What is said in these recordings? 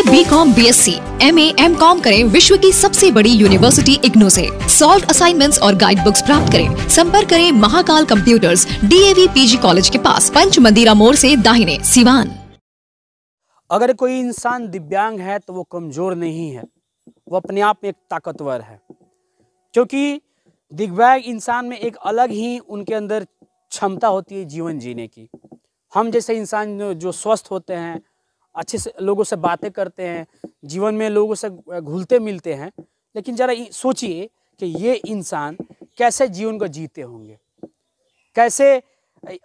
करें B com B S C M A M com करें विश्व की सबसे बड़ी यूनिवर्सिटी इग्नो से सॉल्व असाइनमेंट्स और गाइड बुक्स प्राप्त करें संपर्क करें Mahakal computers D A V P G college के पास पंच मंदिरा मोड़ से दाहिने सिवान अगर कोई इंसान दिव्यांग है तो वो कमजोर नहीं है वो अपने आप में एक ताकतवर है क्योंकि दिव्यांग इंसान में एक अलग ही उनके अंदर क्षमता होती है जीवन जीने की हम जैसे इंसान जो स्वस्थ होते हैं अच्छे से लोगों से बातें करते हैं जीवन में लोगों से घुलते मिलते हैं लेकिन ज़रा सोचिए कि ये इंसान कैसे जीवन को जीते होंगे कैसे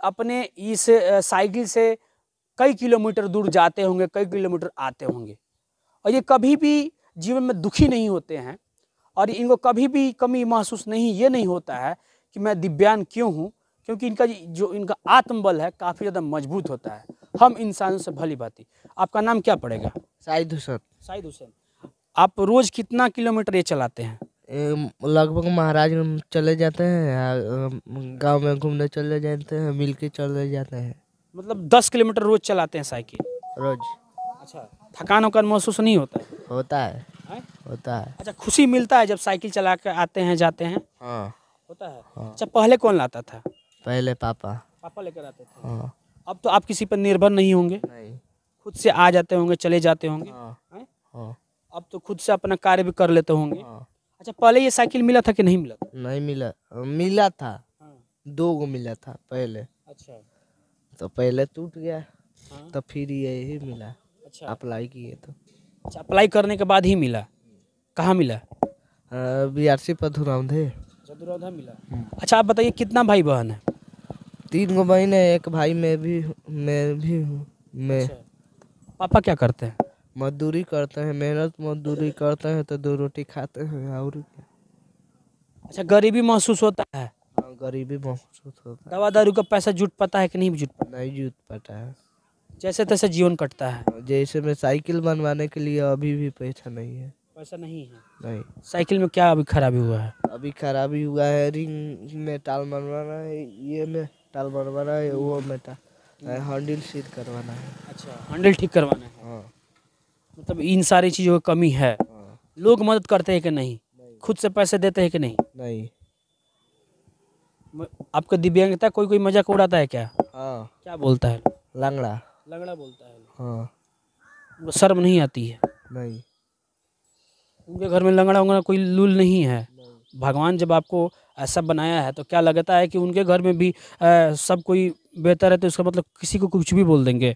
अपने इस साइकिल से कई किलोमीटर दूर जाते होंगे कई किलोमीटर आते होंगे और ये कभी भी जीवन में दुखी नहीं होते हैं और इनको कभी भी कमी महसूस नहीं ये नहीं होता है कि मैं दिव्यांग क्यों हूँ क्योंकि इनका जो इनका आत्मबल है काफ़ी ज़्यादा मजबूत होता है हम इंसानों से भली बात आपका नाम क्या पड़ेगा शाहिद हुसैन शाहिद हुसैन आप रोज कितना किलोमीटर ये चलाते हैं लगभग महाराज चले जाते हैं गांव में घूमने चले जाते हैं मिल के चले जाते हैं मतलब दस किलोमीटर रोज चलाते हैं साइकिल रोज अच्छा थकान वकान महसूस नहीं होता है होता है, है? होता है अच्छा खुशी मिलता है जब साइकिल चला कर आते हैं जाते हैं हाँ होता है हाँ। अच्छा पहले कौन लाता था पहले पापा पापा लेकर आते थे हाँ अब तो आप किसी पर निर्भर नहीं होंगे नहीं। खुद से आ जाते होंगे चले जाते होंगे हाँ। हाँ। अब तो खुद से अपना कार्य भी कर लेते होंगे हाँ। अच्छा पहले ये साइकिल मिला था कि नहीं मिला था? नहीं मिला मिला था हाँ। दो गो मिला था पहले अच्छा तो पहले टूट गया हाँ। तो फिर ये ही मिला अच्छा अप्लाई किए तो अच्छा अप्लाई करने के बाद ही मिला कहाँ मिला बी आर सी पर धुराधे अच्छा, मिला हम्म। अच्छा आप बताइए कितना भाई बहन है तीन गो बहन है एक भाई मैं भी मैं भी हूँ मैं अच्छा। पापा क्या करते हैं मजदूरी करते हैं मेहनत मजदूरी करते हैं तो दो रोटी खाते हैं और क्या अच्छा गरीबी महसूस होता है हाँ, गरीबी महसूस होता है दवा दारू का पैसा जुट पाता है कि नहीं जुट पाता नहीं जुट पाता है जैसे तैसे जीवन कटता है हाँ, जैसे मैं साइकिल बनवाने के लिए अभी भी पैसा नहीं है पैसा नहीं है नहीं साइकिल में क्या अभी खराबी हुआ है अभी खराबी हुआ है रिंग में टाल बनवाना है ये में ताल बनवाना है वो मेटा हैंडल सीध करवाना है अच्छा हैंडल ठीक करवाना है हाँ मतलब इन सारी चीज़ों की कमी है हाँ। लोग मदद करते हैं कि नहीं? खुद से पैसे देते हैं कि नहीं नहीं आपका दिव्यांगता कोई कोई मजाक उड़ाता है क्या हाँ क्या बोलता है लंगड़ा लंगड़ा बोलता है हाँ वो शर्म नहीं आती है नहीं उनके घर में लंगड़ा उंगड़ा कोई लूल नहीं है भगवान जब आपको सब बनाया है तो क्या लगता है कि उनके घर में भी आ, सब कोई बेहतर है तो इसका मतलब किसी को कुछ भी बोल देंगे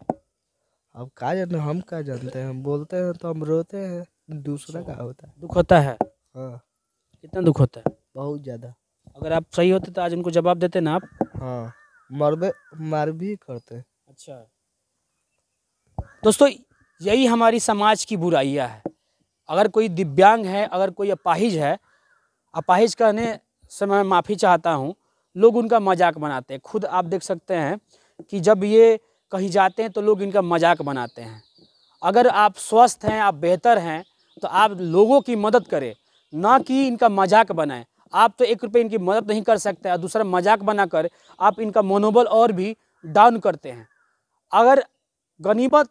अब क्या जानते हम क्या जानते हैं बोलते हैं तो हम रोते हैं दूसरा क्या होता है दुख होता है हाँ कितना दुख होता है बहुत ज़्यादा अगर आप सही होते तो आज उनको जवाब देते ना आप हाँ मरबे मार भी करते अच्छा दोस्तों यही हमारी समाज की बुराइयाँ है अगर कोई दिव्यांग है अगर कोई अपाहिज है अपाहिज कहने से मैं माफ़ी चाहता हूँ लोग उनका मजाक बनाते हैं खुद आप देख सकते हैं कि जब ये कहीं जाते हैं तो लोग इनका मजाक बनाते हैं अगर आप स्वस्थ हैं आप बेहतर हैं तो आप लोगों की मदद करें ना कि इनका मजाक बनाएं आप तो एक रुपये इनकी मदद नहीं कर सकते और दूसरा मजाक बनाकर आप इनका मनोबल और भी डाउन करते हैं अगर गनीमत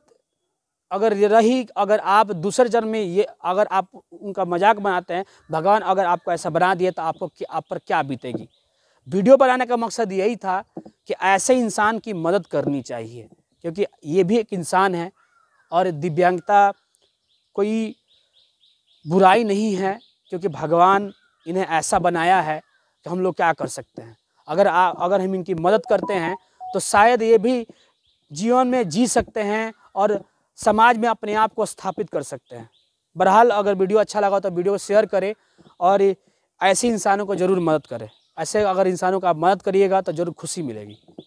अगर ये रही अगर आप दूसरे जन्म में ये अगर आप उनका मजाक बनाते हैं भगवान अगर आपको ऐसा बना दिया तो आपको आप पर क्या बीतेगी वीडियो बनाने का मकसद यही था कि ऐसे इंसान की मदद करनी चाहिए क्योंकि ये भी एक इंसान है और दिव्यांगता कोई बुराई नहीं है क्योंकि भगवान इन्हें ऐसा बनाया है कि हम लोग क्या कर सकते हैं अगर आ, अगर हम इनकी मदद करते हैं तो शायद ये भी जीवन में जी सकते हैं और समाज में अपने आप को स्थापित कर सकते हैं बहरहाल अगर वीडियो अच्छा लगा तो वीडियो को शेयर करें और ऐसे इंसानों को ज़रूर मदद करें ऐसे अगर इंसानों का आप मदद करिएगा तो ज़रूर खुशी मिलेगी